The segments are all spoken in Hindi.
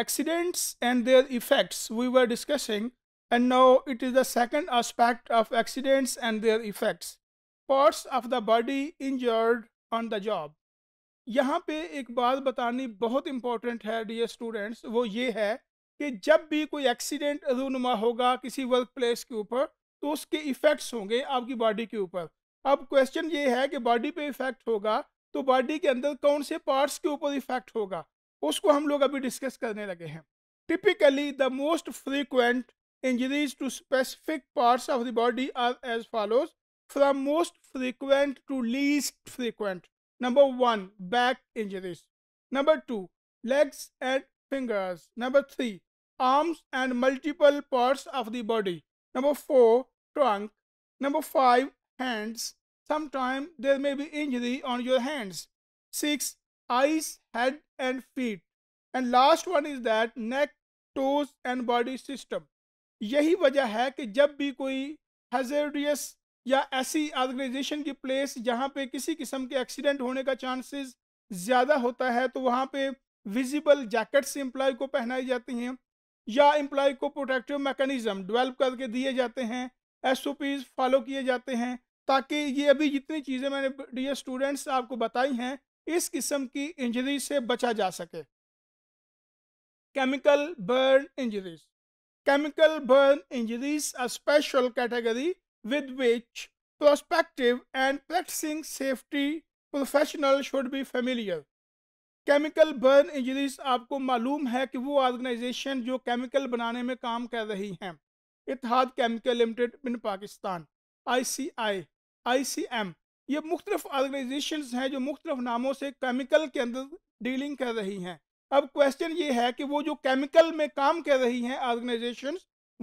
accidents and their effects we were discussing and now it is the second aspect of accidents and their effects parts of the body injured on the job यहाँ पे एक बात बतानी बहुत इंपॉर्टेंट है डियर स्टूडेंट्स वो ये है कि जब भी कोई एक्सीडेंट रूनुमा होगा किसी वर्क प्लेस के ऊपर तो उसके इफ़ेक्ट्स होंगे आपकी बॉडी के ऊपर अब क्वेश्चन ये है कि बॉडी पे इफ़ेक्ट होगा तो बॉडी के अंदर कौन से पार्ट्स के ऊपर इफ़ेक्ट होगा उसको हम लोग अभी डिस्कस करने लगे हैं typically the most frequent injuries to specific parts of the body are as follows from most frequent to least frequent number one back injuries number two legs and fingers number three arms and multiple parts of the body number four trunk number five hands sometime there may be injury on your hands six eyes, head and feet. And last one is that neck toes and body system यही वजह है कि जब भी कोई हेजेडियस या ऐसी ऑर्गेनाइजेशन की प्लेस जहाँ पे किसी किस्म के एक्सीडेंट होने का चांसेस ज़्यादा होता है तो वहाँ पे विजिबल जैकेट्स एम्प्लॉय को पहनाई जाती हैं या एम्प्लॉय को प्रोटेक्टिव मैकेनिज्म डेवलप करके दिए जाते हैं एस फॉलो किए जाते हैं ताकि ये अभी जितनी चीज़ें मैंने डी स्टूडेंट्स आपको बताई हैं इस किस्म की इंजरी से बचा जा सके chemical burn injuries chemical burn injuries a special category with which prospective and practicing safety professional should be familiar chemical burn injuries आपको मालूम है कि वो ऑर्गेनाइजेशन जो केमिकल बनाने में काम कर रही हैं Ittehad chemical limited in Pakistan I C I I C M ये मुख्तलिफ ऑर्गेनाइजेशन हैं जो मुख्तलिफ नामों से केमिकल के अंदर डीलिंग कर रही हैं अब क्वेश्चन ये है कि वो जो केमिकल में काम कर रही हैं ऑर्गेनाइजेशन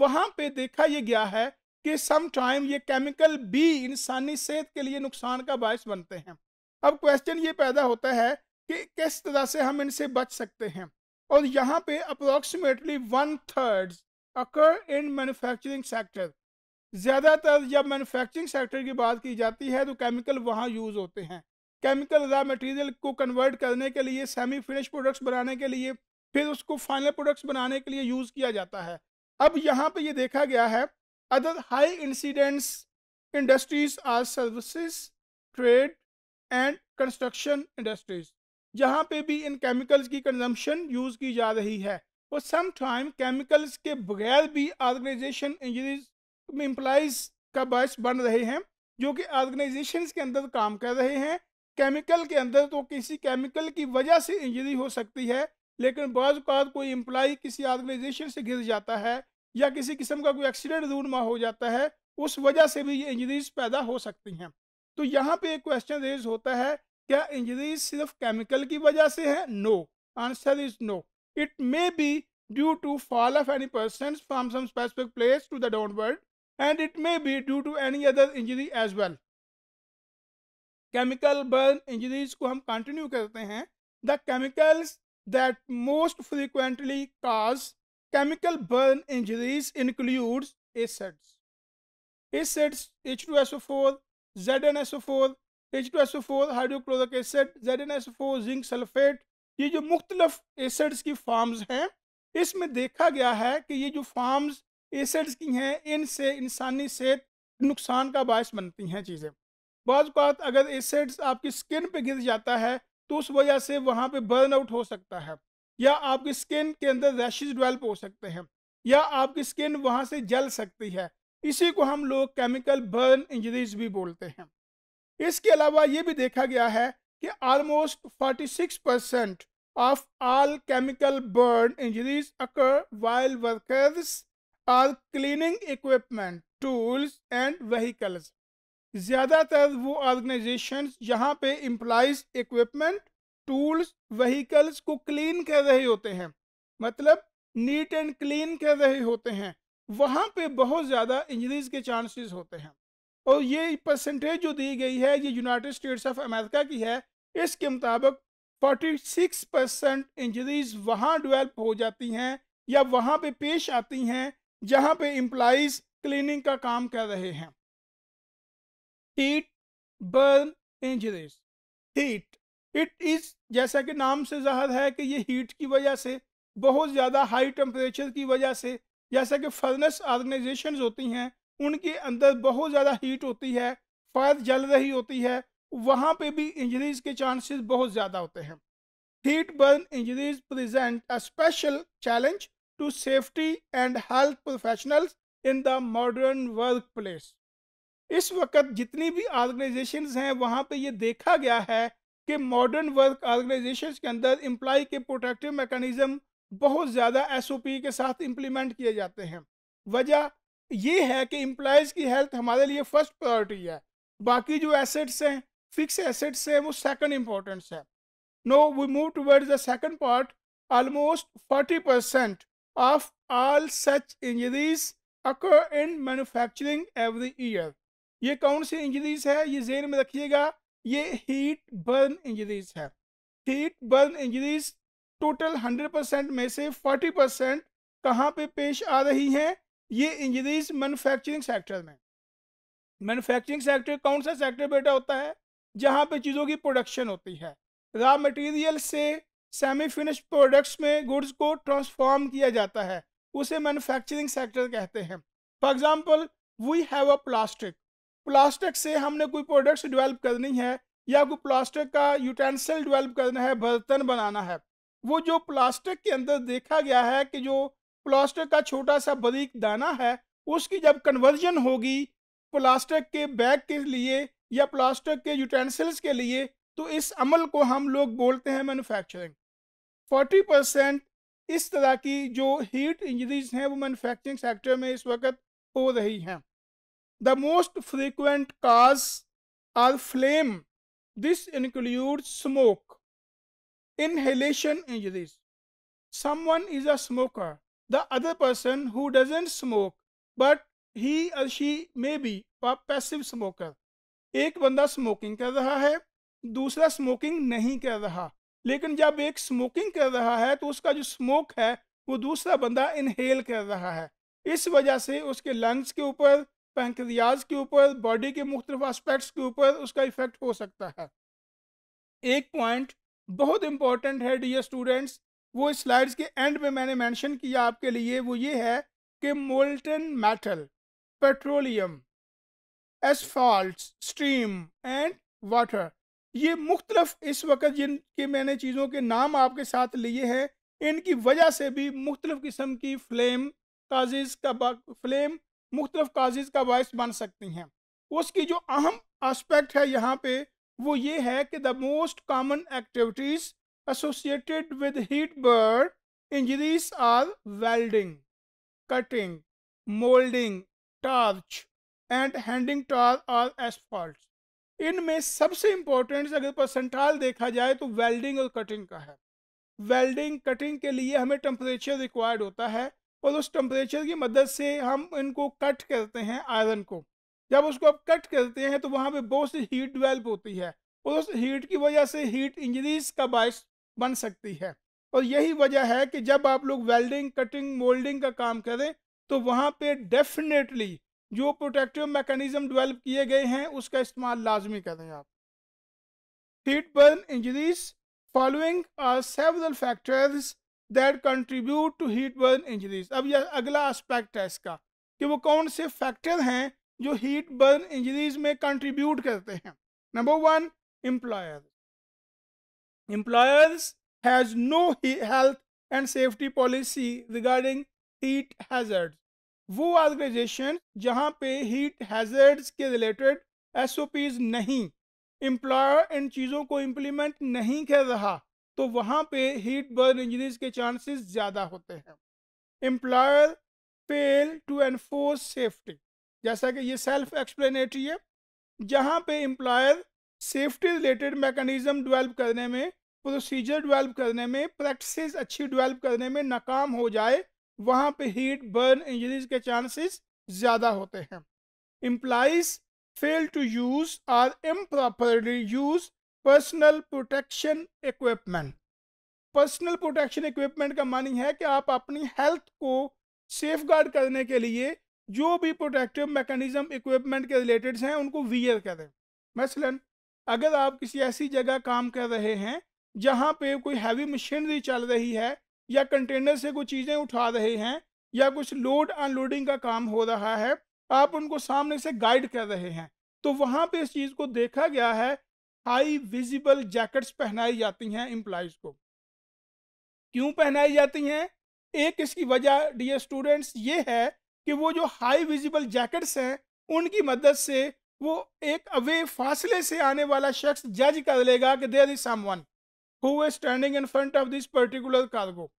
वहाँ पे देखा ये गया है कि सम टाइम ये केमिकल भी इंसानी सेहत के लिए नुकसान का बायस बनते हैं अब क्वेश्चन ये पैदा होता है कि किस तरह से हम इनसे बच सकते हैं और यहाँ पे approximately one third occur in manufacturing sector ज़्यादातर जब मैन्युफैक्चरिंग सेक्टर की बात की जाती है तो केमिकल वहाँ यूज़ होते हैं केमिकल रॉ मटेरियल को कन्वर्ट करने के लिए सेमी फिनिश प्रोडक्ट्स बनाने के लिए फिर उसको फाइनल प्रोडक्ट्स बनाने के लिए यूज़ किया जाता है अब यहाँ पर यह देखा गया है other high incidents industries are service trade and construction industries जहाँ पे भी इन केमिकल्स की कंजम्पशन यूज़ की जा रही है और सम टाइम केमिकल्स के बगैर भी ऑर्गेनाइजेशन इंजरीज एम्प्लाइज का बॉयस बन रहे हैं जो कि ऑर्गेनाइजेशन के अंदर काम कर रहे हैं केमिकल के अंदर तो किसी केमिकल की वजह से इंजरी हो सकती है लेकिन बाद कोई एम्प्लाई किसी ऑर्गेनाइजेशन से गिर जाता है या किसी किस्म का कोई एक्सीडेंट में हो जाता है उस वजह से भी ये इंजरीज पैदा हो सकती हैं तो यहाँ पे एक क्वेश्चन रेज होता है क्या इंजरीज सिर्फ केमिकल की वजह से है no answer is no it may be due to fall of any person from some specific place to the down world and it may be due to any other injury as well. Chemical burn injuries ko hum continue karte hain The chemicals that most frequently cause chemical burn injuries includes acids. Acids H2SO4, ZnSO4, H2SO4 hydrochloric acid ZnSO4 zinc sulfate ये जो मुख्तलफ एसिड्स की फॉर्म्स हैं इसमें देखा गया है कि ये जो फॉर्म्स एसिड्स की हैं इनसे इंसानी सेहत नुकसान का बायस बनती हैं चीज़ें बात अगर एसिड्स आपकी स्किन पे गिर जाता है तो उस वजह से वहाँ पे बर्न आउट हो सकता है या आपकी स्किन के अंदर रैशेज डेवलप हो सकते हैं या आपकी स्किन वहाँ से जल सकती है इसी को हम लोग केमिकल बर्न इंजरीज भी बोलते हैं इसके अलावा ये भी देखा गया है कि almost 46 percent of all chemical burn injuries occur while workers और cleaning equipment tools and vehicles ज़्यादातर वो ऑर्गेनाइजेशन जहाँ पे एम्प्लाइज इक्विपमेंट टूल्स वहीकल्स को क्लीन कर रहे होते हैं मतलब नीट एंड क्लीन कर रहे होते हैं वहाँ पे बहुत ज़्यादा इंजरीज के चांसेस होते हैं और ये परसेंटेज जो दी गई है ये यूनाइटेड स्टेट्स ऑफ अमेरिका की है इसके मुताबिक 46 परसेंट इंजरीज वहाँ डिवेल्प हो जाती हैं या वहाँ पे पेश आती हैं जहां पे इंप्लाइज क्लीनिंग का काम कर रहे हैं heat burn injuries heat it is जैसा कि नाम से जाहिर है कि ये हीट की वजह से बहुत ज़्यादा हाई टेम्परेचर की वजह से जैसा कि फर्नेस ऑर्गेनाइजेशन होती हैं उनके अंदर बहुत ज़्यादा हीट होती है फायर जल रही होती है वहाँ पे भी इंजरीज के चांसेस बहुत ज़्यादा होते हैं heat burn injuries present a special challenge to safety and health professionals in the modern workplace. इस वक्त जितनी भी ऑर्गेनाइजेशन हैं वहाँ पर ये देखा गया है कि मॉडर्न वर्क ऑर्गेनाइजेशन के अंदर एम्प्लाई के प्रोटेक्टिव मैकेनिज्म बहुत ज़्यादा एस ओ पी के साथ इम्प्लीमेंट किए जाते हैं वजह यह है कि एम्प्लाइज़ की हेल्थ हमारे लिए फर्स्ट प्रायोरिटी है बाकी जो एसेट्स हैं फिक्स एसेट्स हैं वो सेकेंड इम्पोर्टेंस है no we move towards the second part almost forty percent of all such injuries occur in manufacturing every year. ये कौन सी इंजरीज है ये जेन में रखिएगा ये हीट बर्न इंजरीज है heat burn injuries total 100 percent में से 40 परसेंट कहाँ पे पेश आ रही हैं ये इंजरीज मैन्युफैक्चरिंग सेक्टर में मैन्युफैक्चरिंग सेक्टर कौन सा सेक्टर बेटा होता है जहाँ पे चीज़ों की प्रोडक्शन होती है रॉ मटेरियल से सेमी फिनिश प्रोडक्ट्स में गुड्स को ट्रांसफॉर्म किया जाता है उसे मैन्युफैक्चरिंग सेक्टर कहते हैं for example we have a plastic plastic से हमने कोई प्रोडक्ट्स डेवलप करनी है या कोई प्लास्टिक का यूटेंसिल डेवलप करना है बर्तन बनाना है वो जो प्लास्टिक के अंदर देखा गया है कि जो प्लास्टिक का छोटा सा बरीक दाना है उसकी जब कन्वर्जन होगी प्लास्टिक के बैग के लिए या प्लास्टिक के यूटेंसिल्स के लिए तो इस अमल को हम लोग बोलते हैं मैन्युफैक्चरिंग फोर्टी परसेंट इस तरह की जो हीट इंजरीज हैं वो मैन्युफैक्चरिंग सेक्टर में इस वक्त हो रही हैं the most frequent cause are flame this include smoke inhalation injuries Someone is a smoker the other person who doesn't smoke but he और she may be a passive एक बंदा स्मोकिंग कर रहा है दूसरा स्मोकिंग नहीं कर रहा लेकिन जब एक स्मोकिंग कर रहा है तो उसका जो स्मोक है वो दूसरा बंदा इनहेल कर रहा है इस वजह से उसके लंग्स के ऊपर पैंक्रियाज के ऊपर बॉडी के मुख्त आस्पेक्ट्स के ऊपर उसका इफ़ेक्ट हो सकता है एक पॉइंट बहुत इंपॉर्टेंट है डियर स्टूडेंट्स वो स्लाइड्स के एंड में मैंने मैंशन किया आपके लिए वो ये है कि molten metal petroleum asphalt stream and water ये मुख्तलफ इस वक्त जिनके मैंने चीज़ों के नाम आपके साथ लिए हैं इनकी वजह से भी मुख्तलिफ किस्म की फ्लेम काजिज़ का फ्लेम मुख्तलिफ काजिज़ का बायस बन सकती हैं उसकी जो अहम आस्पेक्ट है यहाँ पे वो ये है कि the most common activities associated with heat burn injuries are welding cutting moulding torch and handling tar or asphalt इनमें सबसे इंपॉर्टेंट अगर परसेंटाल देखा जाए तो वेल्डिंग और कटिंग का है वेल्डिंग कटिंग के लिए हमें टेम्परेचर रिक्वायर्ड होता है और उस टेम्परेचर की मदद से हम इनको कट करते हैं आयरन को जब उसको आप कट करते हैं तो वहाँ पे बहुत सी हीट डिवेल्प होती है और उस हीट की वजह से हीट इंजरीज का बायस बन सकती है और यही वजह है कि जब आप लोग वेल्डिंग कटिंग मोल्डिंग का काम करें तो वहाँ पे डेफिनेटली जो प्रोटेक्टिव मैकेनिज्म डेवलप किए गए हैं उसका इस्तेमाल लाजमी करें आप heat burn injuries following are several factors that contribute to heat burn injuries अब यह अगला एस्पेक्ट है इसका कि वो कौन से फैक्टर हैं जो हीट बर्न इंजरीज में कंट्रीब्यूट करते हैं number one employer employers has no health and safety policy regarding heat hazard वो ऑर्गेनाइजेशन जहाँ पे हीट हैजर्ड्स के रिलेटेड एसओपीज नहीं एम्प्लॉयर इन चीज़ों को इम्प्लीमेंट नहीं कर रहा तो वहाँ पे हीट बर्न इंजरीज के चांसेस ज़्यादा होते हैं employer fail to enforce safety जैसा कि ये सेल्फ एक्सप्लेनेटरी है जहाँ पे employer safety related mechanism develop करने में प्रोसीजर डेवलप करने में प्रैक्टिस अच्छी डेवलप करने में नाकाम हो जाए वहां पे हीट बर्न इंजरीज के चांसेस ज्यादा होते हैं employees fail to use or improperly use personal protection equipment personal protection equipment का मानी है कि आप अपनी हेल्थ को सेफ करने के लिए जो भी प्रोटेक्टिव मैकेनिज्म इक्विपमेंट के रिलेटेड हैं उनको वियर करें मसलन अगर आप किसी ऐसी जगह काम कर रहे हैं जहाँ पे कोई हैवी मशीनरी चल रही है या कंटेनर से कुछ चीज़ें उठा रहे हैं या कुछ लोड अनलोडिंग का काम हो रहा है आप उनको सामने से गाइड कर रहे हैं तो वहाँ पे इस चीज़ को देखा गया है हाई विजिबल जैकेट्स पहनाई जाती हैं एम्प्लाइज को क्यों पहनाई जाती हैं एक इसकी वजह डियर स्टूडेंट्स ये है कि वो जो हाई विजिबल जैकेट्स हैं उनकी मदद से वो एक अवे फासले से आने वाला शख्स जज कर लेगा कि there is someone who standing in front of this particular cargo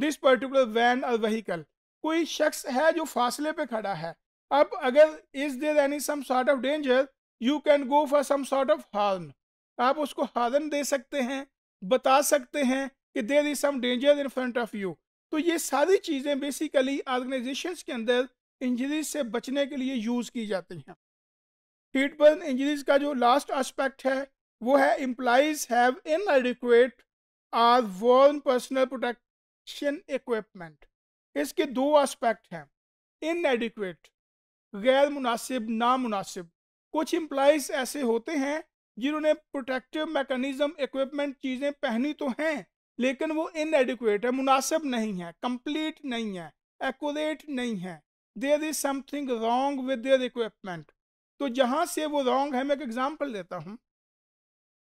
this particular van और वहीकल कोई शख्स है जो फासले पे खड़ा है अब अगर is there any some sort of danger you can go for some sort of horn आप उसको हार्न दे सकते हैं बता सकते हैं कि there is some danger in front of you तो ये सारी चीज़ें बेसिकली ऑर्गेनाइजेशन के अंदर इंजरीज से बचने के लिए यूज़ की जाती हैं हीट बर्न इंजरीज का जो लास्ट आस्पेक्ट है वो है employees have inadequate or worn personal protect protection equipment इसके दो एस्पेक्ट हैं इनएडिक्वेट गैर मुनासिब नामुनासिब कुछ एम्प्लॉज ऐसे होते हैं जिन्होंने प्रोटेक्टिव मैकेनिज्म इक्विपमेंट चीज़ें पहनी तो हैं लेकिन वो इनएडिक्वेट है मुनासिब नहीं है कंप्लीट नहीं है एक्यूरेट नहीं है there is something wrong with their equipment तो जहाँ से वो रॉन्ग है मैं एक एग्जाम्पल देता हूँ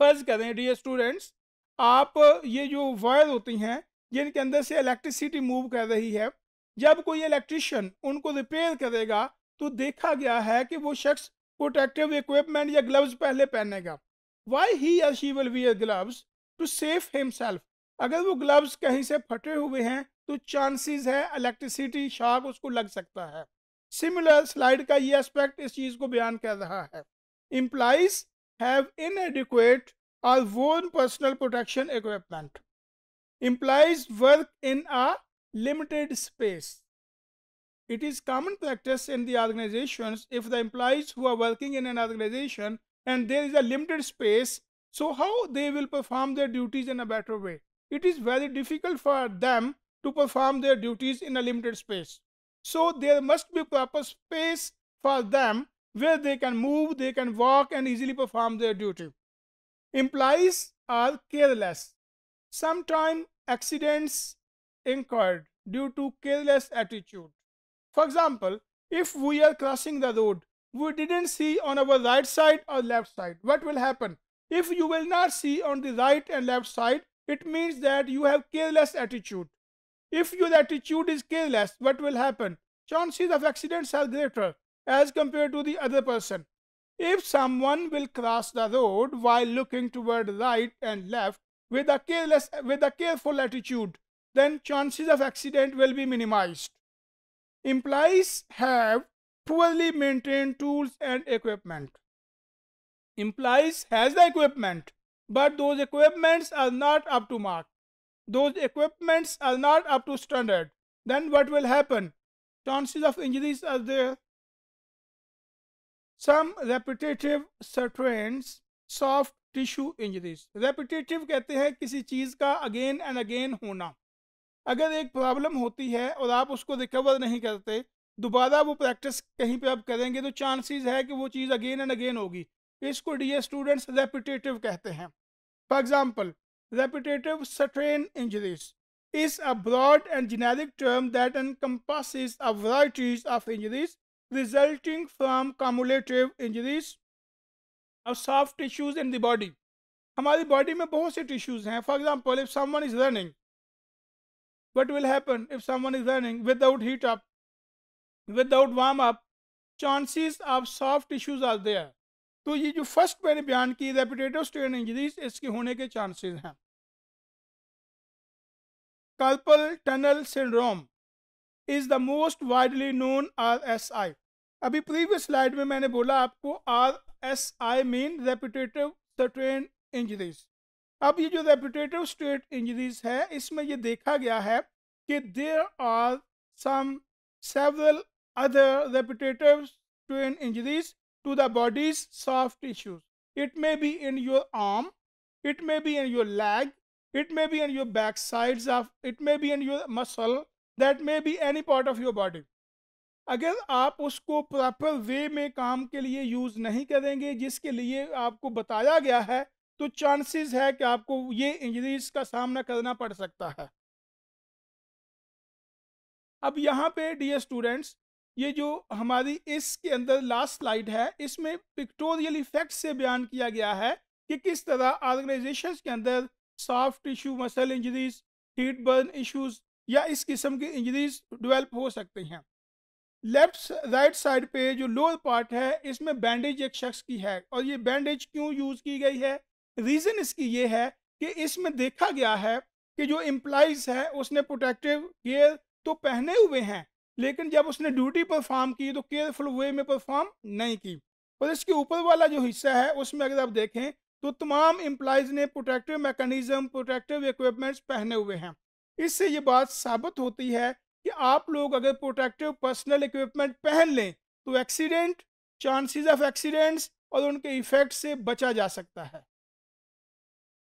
फर्ज करें डियर स्टूडेंट्स आप ये जो वायर होती हैं जिनके अंदर से इलेक्ट्रिसिटी मूव कर रही है जब कोई इलेक्ट्रिशियन उनको रिपेयर करेगा तो देखा गया है कि वो शख्स प्रोटेक्टिव इक्विपमेंट या ग्लव्स पहले पहनेगा वाई ही या she will wear gloves to safe himself अगर वो ग्लव्स कहीं से फटे हुए हैं तो चांसेस है इलेक्ट्रिसिटी शॉक उसको लग सकता है सिमिलर स्लाइड का ये एस्पेक्ट इस चीज़ को बयान कर रहा है इम्प्लाइज हैव इन एडिकुएट और worn personal protection equipment implies work in a limited space. It is common practice in the organizations if the employees who are working in an organization and there is a limited space, so how they will perform their duties in a better way. It is very difficult for them to perform their duties in a limited space. So there must be proper space for them where they can move, they can walk and easily perform their duty. Employees are careless Sometimes accidents incurred due to careless attitude. For example, if we are crossing the road, we didn't see on our right side or left side. What will happen? If you will not see on the right and left side, it means that you have careless attitude. If your attitude is careless, what will happen? Chances of accidents are greater as compared to the other person. If someone will cross the road while looking toward right and left, with a careless with a careful attitude then chances of accident will be minimized employees have poorly maintained tools and equipment employees has the equipment but those equipments are not up to mark those equipments are not up to standard then what will happen chances of injuries are there some repetitive strains soft tissue injuries repetitive कहते हैं किसी चीज़ का अगेन एंड अगेन होना अगर एक प्रॉब्लम होती है और आप उसको रिकवर नहीं करते दोबारा वो प्रैक्टिस कहीं पे आप करेंगे तो चांसेस है कि वो चीज़ अगेन एंड अगेन होगी इसको डी स्टूडेंट्स रेपिटेटिव कहते हैं for example repetitive strain injuries is a and and term that and encompasses a variety of injuries resulting from cumulative अब soft tissues in the body हमारी बॉडी में बहुत से टिश्यूज हैं for example if someone is running what will happen if someone is running without heat up without warm up chances of soft tissues are there तो ये जो फर्स्ट मैंने बयान की रेपिटेटिव स्ट्रेन इंजरीज इसके होने के चांसेस हैं carpal tunnel syndrome is the most widely known R S I अभी प्रीवियस स्लाइड में मैंने बोला आपको R S I mean repetitive strain injuries अब ये जो रेपुटेटिव स्ट्रेट इंजरीज है इसमें ये देखा गया है कि there are some several other repetitive strain injuries to the body's soft tissues it may be in your arm it may be in your leg it may be in your back side of it may be in your muscle that may be any part of your body अगर आप उसको प्रॉपर वे में काम के लिए यूज़ नहीं करेंगे जिसके लिए आपको बताया गया है तो चांसेस है कि आपको ये इंजरीज का सामना करना पड़ सकता है अब यहाँ पे डियर स्टूडेंट्स ये जो हमारी इसके अंदर लास्ट स्लाइड है इसमें पिक्टोरियल इफेक्ट से बयान किया गया है कि किस तरह ऑर्गेनाइजेशन के अंदर soft issue muscle injuries heat burn issues या इस किस्म की इंजरीज डिवेल्प हो सकती हैं लेफ्ट राइट साइड पे जो लोअर पार्ट है इसमें बैंडेज एक शख्स की है और ये बैंडेज क्यों यूज़ की गई है रीज़न इसकी ये है कि इसमें देखा गया है कि जो एम्प्लाइज है उसने प्रोटेक्टिव गेयर तो पहने हुए हैं लेकिन जब उसने ड्यूटी परफॉर्म की तो केयरफुल वे में परफॉर्म नहीं की और इसके ऊपर वाला जो हिस्सा है उसमें अगर आप देखें तो तमाम एम्प्लाइज ने प्रोटेक्टिव मैकेनिज्म प्रोटेक्टिव इक्विपमेंट्स पहने हुए हैं इससे ये बात साबित होती है कि आप लोग अगर प्रोटेक्टिव पर्सनल इक्विपमेंट पहन लें तो एक्सीडेंट चांसेस ऑफ एक्सीडेंट्स और उनके इफेक्ट से बचा जा सकता है